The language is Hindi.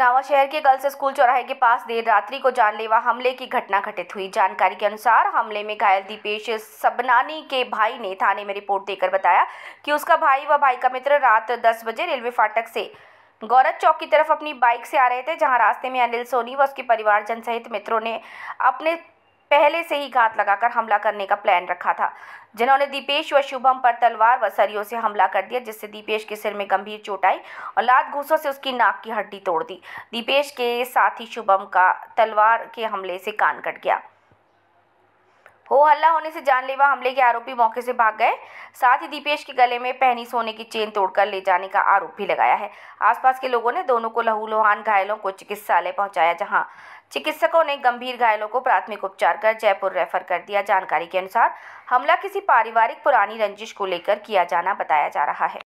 नावा शहर के गर्ल्स स्कूल चौराहे के पास देर रात्रि को जानलेवा हमले की घटना घटित हुई जानकारी के अनुसार हमले में घायल दीपेश सबनानी के भाई ने थाने में रिपोर्ट देकर बताया कि उसका भाई व भाई का मित्र रात दस बजे रेलवे फाटक से गौरत चौक की तरफ अपनी बाइक से आ रहे थे जहां रास्ते में अनिल सोनी व उसके परिवारजन सहित मित्रों ने अपने पहले से ही घात लगाकर हमला करने का प्लान रखा था जिन्होंने दीपेश व शुभम पर तलवार व सरियों से हमला कर दिया जिससे दीपेश के सिर में गंभीर चोट आई और लात घूसों से उसकी नाक की हड्डी तोड़ दी दीपेश के साथ ही शुभम का तलवार के हमले से कान कट गया हो हल्ला होने से जानलेवा हमले के आरोपी मौके से भाग गए साथ ही दीपेश के गले में पहनी सोने की चेन तोड़कर ले जाने का आरोप भी लगाया है आसपास के लोगों ने दोनों को लहूलुहान घायलों को चिकित्सालय पहुंचाया जहां चिकित्सकों ने गंभीर घायलों को प्राथमिक उपचार कर जयपुर रेफर कर दिया जानकारी के अनुसार हमला किसी पारिवारिक पुरानी रंजिश को लेकर किया जाना बताया जा रहा है